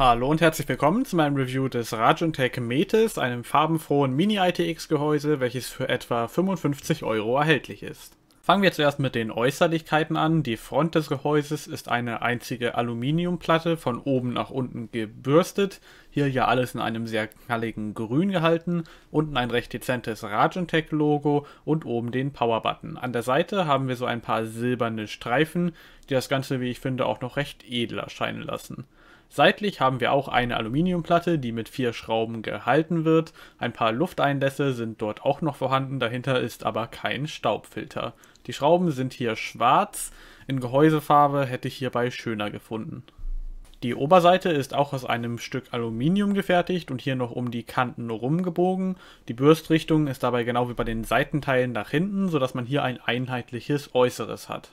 Hallo und herzlich willkommen zu meinem Review des Rajuntech Metis, einem farbenfrohen Mini-ITX-Gehäuse, welches für etwa 55 Euro erhältlich ist. Fangen wir zuerst mit den Äußerlichkeiten an. Die Front des Gehäuses ist eine einzige Aluminiumplatte von oben nach unten gebürstet, hier ja alles in einem sehr knalligen Grün gehalten, unten ein recht dezentes Rajuntech-Logo und oben den Power-Button. An der Seite haben wir so ein paar silberne Streifen, die das Ganze, wie ich finde, auch noch recht edel erscheinen lassen. Seitlich haben wir auch eine Aluminiumplatte, die mit vier Schrauben gehalten wird. Ein paar Lufteinlässe sind dort auch noch vorhanden, dahinter ist aber kein Staubfilter. Die Schrauben sind hier schwarz, in Gehäusefarbe hätte ich hierbei schöner gefunden. Die Oberseite ist auch aus einem Stück Aluminium gefertigt und hier noch um die Kanten rumgebogen. Die Bürstrichtung ist dabei genau wie bei den Seitenteilen nach hinten, sodass man hier ein einheitliches Äußeres hat.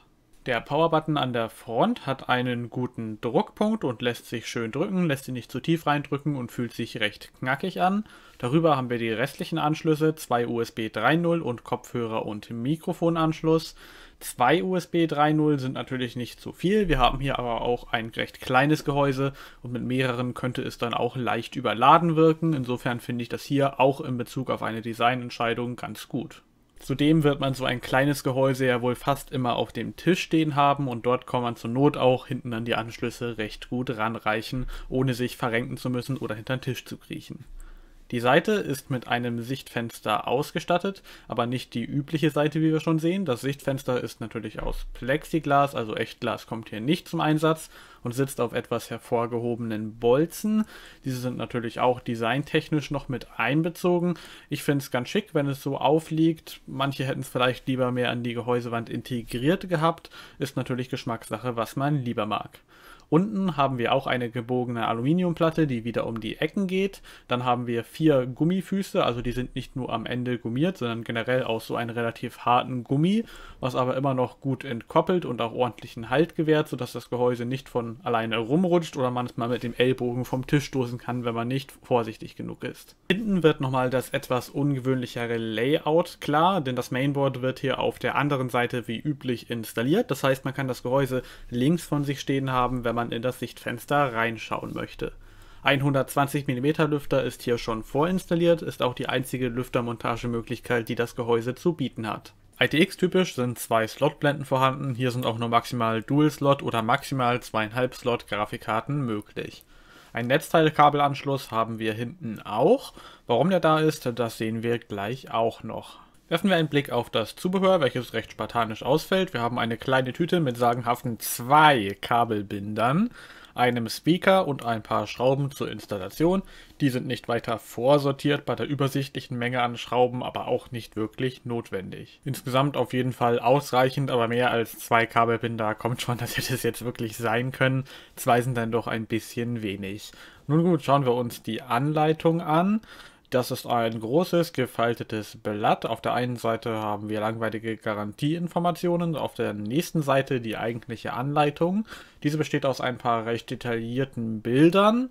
Der Power-Button an der Front hat einen guten Druckpunkt und lässt sich schön drücken, lässt ihn nicht zu tief reindrücken und fühlt sich recht knackig an. Darüber haben wir die restlichen Anschlüsse, zwei USB 3.0 und Kopfhörer- und Mikrofonanschluss. Zwei USB 3.0 sind natürlich nicht zu so viel, wir haben hier aber auch ein recht kleines Gehäuse und mit mehreren könnte es dann auch leicht überladen wirken. Insofern finde ich das hier auch in Bezug auf eine Designentscheidung ganz gut. Zudem wird man so ein kleines Gehäuse ja wohl fast immer auf dem Tisch stehen haben und dort kann man zur Not auch hinten an die Anschlüsse recht gut ranreichen, ohne sich verrenken zu müssen oder hinter den Tisch zu kriechen. Die Seite ist mit einem Sichtfenster ausgestattet, aber nicht die übliche Seite, wie wir schon sehen. Das Sichtfenster ist natürlich aus Plexiglas, also Echtglas kommt hier nicht zum Einsatz und sitzt auf etwas hervorgehobenen Bolzen. Diese sind natürlich auch designtechnisch noch mit einbezogen. Ich finde es ganz schick, wenn es so aufliegt. Manche hätten es vielleicht lieber mehr an die Gehäusewand integriert gehabt. Ist natürlich Geschmackssache, was man lieber mag. Unten haben wir auch eine gebogene Aluminiumplatte, die wieder um die Ecken geht. Dann haben wir vier Gummifüße, also die sind nicht nur am Ende gummiert, sondern generell aus so einem relativ harten Gummi, was aber immer noch gut entkoppelt und auch ordentlichen Halt gewährt, sodass das Gehäuse nicht von alleine rumrutscht oder man es mal mit dem Ellbogen vom Tisch stoßen kann, wenn man nicht vorsichtig genug ist. Hinten wird nochmal das etwas ungewöhnlichere Layout klar, denn das Mainboard wird hier auf der anderen Seite wie üblich installiert. Das heißt, man kann das Gehäuse links von sich stehen haben, wenn man in das Sichtfenster reinschauen möchte. Ein 120 mm Lüfter ist hier schon vorinstalliert, ist auch die einzige Lüftermontagemöglichkeit, die das Gehäuse zu bieten hat. ITX-typisch sind zwei Slotblenden vorhanden, hier sind auch nur maximal Dual-Slot oder maximal zweieinhalb Slot Grafikkarten möglich. Ein Netzteilkabelanschluss haben wir hinten auch. Warum der da ist, das sehen wir gleich auch noch. Werfen wir einen Blick auf das Zubehör, welches recht spartanisch ausfällt. Wir haben eine kleine Tüte mit sagenhaften zwei Kabelbindern, einem Speaker und ein paar Schrauben zur Installation. Die sind nicht weiter vorsortiert bei der übersichtlichen Menge an Schrauben, aber auch nicht wirklich notwendig. Insgesamt auf jeden Fall ausreichend, aber mehr als zwei Kabelbinder kommt schon, dass hätte es jetzt wirklich sein können. Zwei sind dann doch ein bisschen wenig. Nun gut, schauen wir uns die Anleitung an. Das ist ein großes gefaltetes Blatt. Auf der einen Seite haben wir langweilige Garantieinformationen, auf der nächsten Seite die eigentliche Anleitung. Diese besteht aus ein paar recht detaillierten Bildern,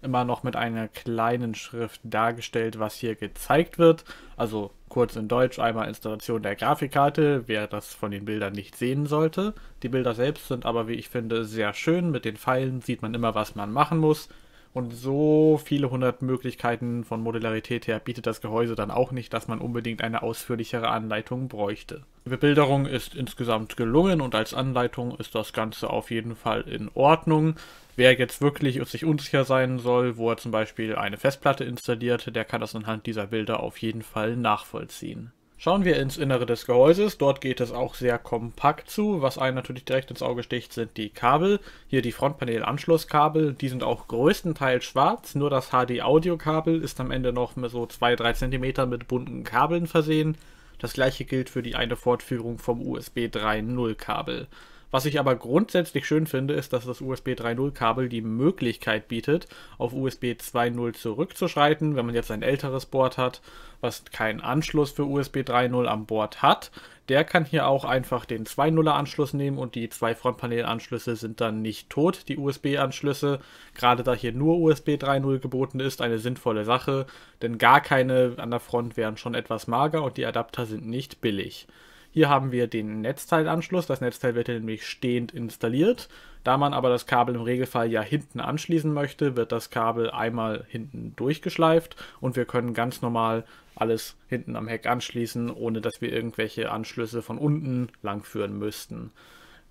immer noch mit einer kleinen Schrift dargestellt, was hier gezeigt wird. Also kurz in Deutsch einmal Installation der Grafikkarte, wer das von den Bildern nicht sehen sollte. Die Bilder selbst sind aber, wie ich finde, sehr schön. Mit den Pfeilen sieht man immer, was man machen muss. Und so viele hundert Möglichkeiten von Modularität her bietet das Gehäuse dann auch nicht, dass man unbedingt eine ausführlichere Anleitung bräuchte. Die Bebilderung ist insgesamt gelungen und als Anleitung ist das Ganze auf jeden Fall in Ordnung. Wer jetzt wirklich sich unsicher sein soll, wo er zum Beispiel eine Festplatte installiert, der kann das anhand dieser Bilder auf jeden Fall nachvollziehen. Schauen wir ins Innere des Gehäuses. Dort geht es auch sehr kompakt zu. Was einen natürlich direkt ins Auge sticht, sind die Kabel. Hier die Frontpanel-Anschlusskabel. Die sind auch größtenteils schwarz. Nur das HD-Audio-Kabel ist am Ende noch mit so 2-3 cm mit bunten Kabeln versehen. Das gleiche gilt für die eine Fortführung vom USB 3.0 Kabel. Was ich aber grundsätzlich schön finde, ist, dass das USB 3.0 Kabel die Möglichkeit bietet, auf USB 2.0 zurückzuschreiten, wenn man jetzt ein älteres Board hat, was keinen Anschluss für USB 3.0 am Board hat. Der kann hier auch einfach den 2.0er Anschluss nehmen und die zwei Frontpanel-Anschlüsse sind dann nicht tot, die USB-Anschlüsse. Gerade da hier nur USB 3.0 geboten ist, eine sinnvolle Sache, denn gar keine an der Front wären schon etwas mager und die Adapter sind nicht billig. Hier haben wir den Netzteilanschluss. Das Netzteil wird hier nämlich stehend installiert. Da man aber das Kabel im Regelfall ja hinten anschließen möchte, wird das Kabel einmal hinten durchgeschleift und wir können ganz normal alles hinten am Heck anschließen, ohne dass wir irgendwelche Anschlüsse von unten langführen müssten.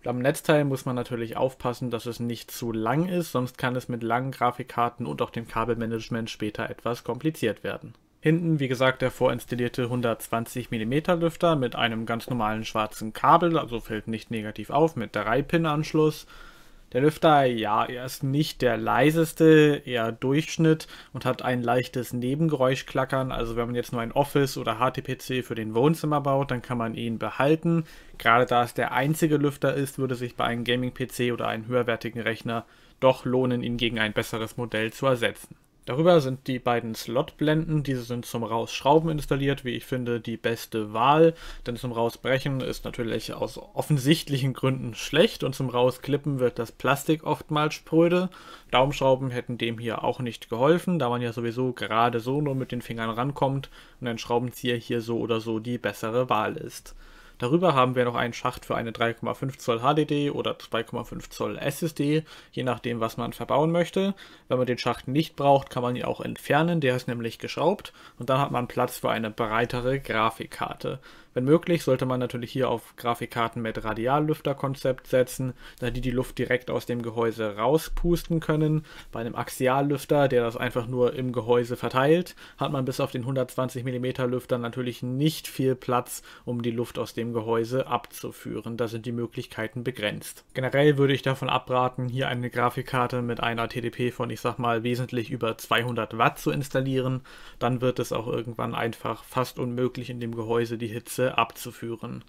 Am Netzteil muss man natürlich aufpassen, dass es nicht zu lang ist, sonst kann es mit langen Grafikkarten und auch dem Kabelmanagement später etwas kompliziert werden. Hinten, wie gesagt, der vorinstallierte 120 mm Lüfter mit einem ganz normalen schwarzen Kabel, also fällt nicht negativ auf, mit 3-Pin-Anschluss. Der Lüfter, ja, er ist nicht der leiseste, eher Durchschnitt und hat ein leichtes Nebengeräusch klackern. Also wenn man jetzt nur ein Office oder HTPC für den Wohnzimmer baut, dann kann man ihn behalten. Gerade da es der einzige Lüfter ist, würde sich bei einem Gaming-PC oder einem höherwertigen Rechner doch lohnen, ihn gegen ein besseres Modell zu ersetzen. Darüber sind die beiden Slotblenden, diese sind zum Rausschrauben installiert, wie ich finde, die beste Wahl, denn zum Rausbrechen ist natürlich aus offensichtlichen Gründen schlecht und zum Rausklippen wird das Plastik oftmals spröde. Daumenschrauben hätten dem hier auch nicht geholfen, da man ja sowieso gerade so nur mit den Fingern rankommt und ein Schraubenzieher hier so oder so die bessere Wahl ist. Darüber haben wir noch einen Schacht für eine 3,5 Zoll HDD oder 2,5 Zoll SSD, je nachdem, was man verbauen möchte. Wenn man den Schacht nicht braucht, kann man ihn auch entfernen, der ist nämlich geschraubt und dann hat man Platz für eine breitere Grafikkarte. Wenn möglich, sollte man natürlich hier auf Grafikkarten mit Radiallüfterkonzept setzen, da die die Luft direkt aus dem Gehäuse rauspusten können. Bei einem Axiallüfter, der das einfach nur im Gehäuse verteilt, hat man bis auf den 120 mm Lüfter natürlich nicht viel Platz, um die Luft aus dem dem Gehäuse abzuführen. Da sind die Möglichkeiten begrenzt. Generell würde ich davon abraten, hier eine Grafikkarte mit einer TDP von, ich sag mal, wesentlich über 200 Watt zu installieren. Dann wird es auch irgendwann einfach fast unmöglich in dem Gehäuse die Hitze abzuführen.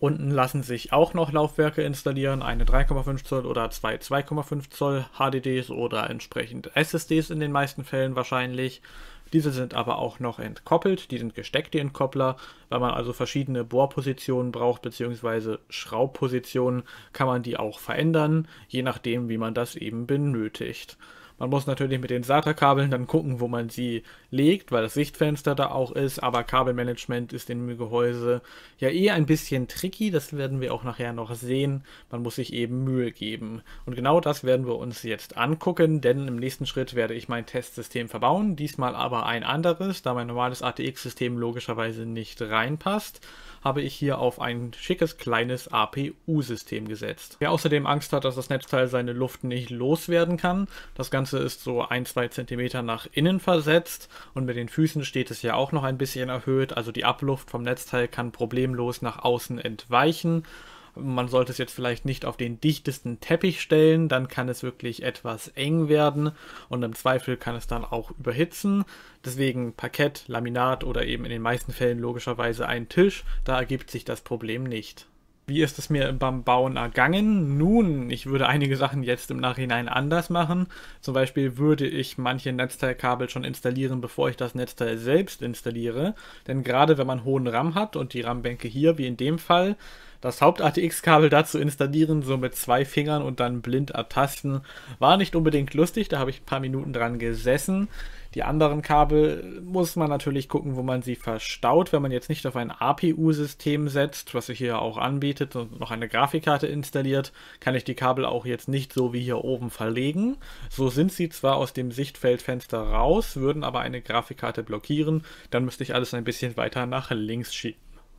Unten lassen sich auch noch Laufwerke installieren, eine 3,5 Zoll oder zwei 2,5 Zoll HDDs oder entsprechend SSDs in den meisten Fällen wahrscheinlich. Diese sind aber auch noch entkoppelt, die sind gesteckte Entkoppler. Weil man also verschiedene Bohrpositionen braucht, bzw. Schraubpositionen, kann man die auch verändern, je nachdem, wie man das eben benötigt. Man muss natürlich mit den SATA-Kabeln dann gucken, wo man sie legt, weil das Sichtfenster da auch ist, aber Kabelmanagement ist in dem Gehäuse ja eh ein bisschen tricky, das werden wir auch nachher noch sehen. Man muss sich eben Mühe geben. Und genau das werden wir uns jetzt angucken, denn im nächsten Schritt werde ich mein Testsystem verbauen, diesmal aber ein anderes, da mein normales ATX-System logischerweise nicht reinpasst habe ich hier auf ein schickes kleines APU-System gesetzt. Wer außerdem Angst hat, dass das Netzteil seine Luft nicht loswerden kann, das Ganze ist so 1-2 cm nach innen versetzt und mit den Füßen steht es ja auch noch ein bisschen erhöht, also die Abluft vom Netzteil kann problemlos nach außen entweichen. Man sollte es jetzt vielleicht nicht auf den dichtesten Teppich stellen, dann kann es wirklich etwas eng werden und im Zweifel kann es dann auch überhitzen. Deswegen Parkett, Laminat oder eben in den meisten Fällen logischerweise ein Tisch, da ergibt sich das Problem nicht. Wie ist es mir beim Bauen ergangen? Nun, ich würde einige Sachen jetzt im Nachhinein anders machen. Zum Beispiel würde ich manche Netzteilkabel schon installieren, bevor ich das Netzteil selbst installiere. Denn gerade wenn man hohen RAM hat und die RAM-Bänke hier, wie in dem Fall, das Haupt-ATX-Kabel dazu installieren, so mit zwei Fingern und dann blind ertasten, war nicht unbedingt lustig. Da habe ich ein paar Minuten dran gesessen. Die anderen Kabel muss man natürlich gucken, wo man sie verstaut. Wenn man jetzt nicht auf ein APU-System setzt, was sich hier auch anbietet und noch eine Grafikkarte installiert, kann ich die Kabel auch jetzt nicht so wie hier oben verlegen. So sind sie zwar aus dem Sichtfeldfenster raus, würden aber eine Grafikkarte blockieren. Dann müsste ich alles ein bisschen weiter nach links schieben.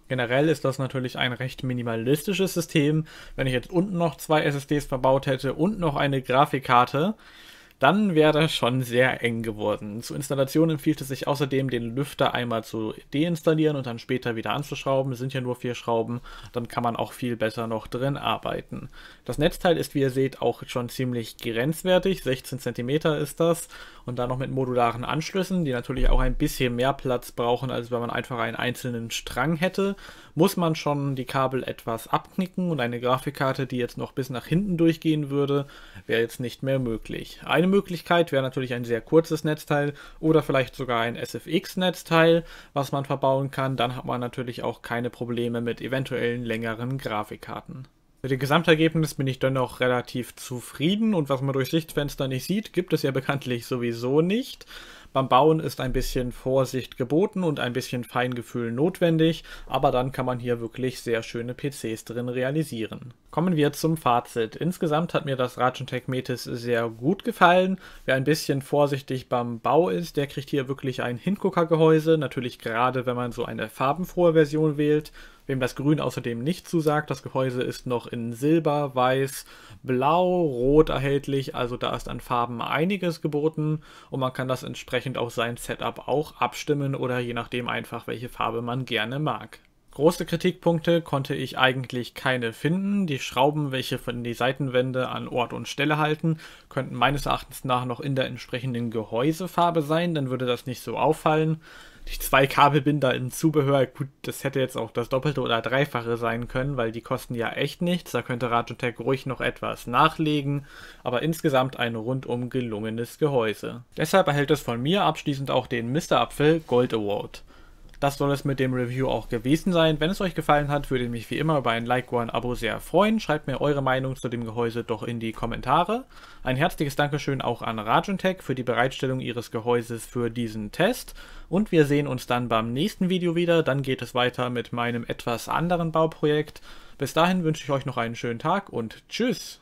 Generell ist das natürlich ein recht minimalistisches System. Wenn ich jetzt unten noch zwei SSDs verbaut hätte und noch eine Grafikkarte, dann wäre das schon sehr eng geworden. Zur Installation empfiehlt es sich außerdem, den Lüfter einmal zu deinstallieren und dann später wieder anzuschrauben. Es sind ja nur vier Schrauben, dann kann man auch viel besser noch drin arbeiten. Das Netzteil ist, wie ihr seht, auch schon ziemlich grenzwertig. 16 cm ist das und dann noch mit modularen Anschlüssen, die natürlich auch ein bisschen mehr Platz brauchen, als wenn man einfach einen einzelnen Strang hätte. Muss man schon die Kabel etwas abknicken und eine Grafikkarte, die jetzt noch bis nach hinten durchgehen würde, wäre jetzt nicht mehr möglich. Eine Möglichkeit wäre natürlich ein sehr kurzes Netzteil oder vielleicht sogar ein SFX-Netzteil, was man verbauen kann. Dann hat man natürlich auch keine Probleme mit eventuellen längeren Grafikkarten. Mit dem Gesamtergebnis bin ich dennoch relativ zufrieden und was man durch Sichtfenster nicht sieht, gibt es ja bekanntlich sowieso nicht. Beim Bauen ist ein bisschen Vorsicht geboten und ein bisschen Feingefühl notwendig, aber dann kann man hier wirklich sehr schöne PCs drin realisieren. Kommen wir zum Fazit. Insgesamt hat mir das Rajentech Metis sehr gut gefallen. Wer ein bisschen vorsichtig beim Bau ist, der kriegt hier wirklich ein Hinguckergehäuse. Natürlich gerade, wenn man so eine farbenfrohe Version wählt. Wem das Grün außerdem nicht zusagt, das Gehäuse ist noch in Silber, Weiß, Blau, Rot erhältlich. Also da ist an Farben einiges geboten und man kann das entsprechend auf sein Setup auch abstimmen oder je nachdem einfach, welche Farbe man gerne mag. Große Kritikpunkte konnte ich eigentlich keine finden. Die Schrauben, welche von die Seitenwände an Ort und Stelle halten, könnten meines Erachtens nach noch in der entsprechenden Gehäusefarbe sein, dann würde das nicht so auffallen. Die zwei Kabelbinder im Zubehör, gut, das hätte jetzt auch das Doppelte oder Dreifache sein können, weil die kosten ja echt nichts. Da könnte Rajotec ruhig noch etwas nachlegen, aber insgesamt ein rundum gelungenes Gehäuse. Deshalb erhält es von mir abschließend auch den Mr. Apfel Gold Award. Das soll es mit dem Review auch gewesen sein. Wenn es euch gefallen hat, würde ich mich wie immer über ein Like oder ein Abo sehr freuen. Schreibt mir eure Meinung zu dem Gehäuse doch in die Kommentare. Ein herzliches Dankeschön auch an Rajuntech für die Bereitstellung ihres Gehäuses für diesen Test. Und wir sehen uns dann beim nächsten Video wieder. Dann geht es weiter mit meinem etwas anderen Bauprojekt. Bis dahin wünsche ich euch noch einen schönen Tag und tschüss!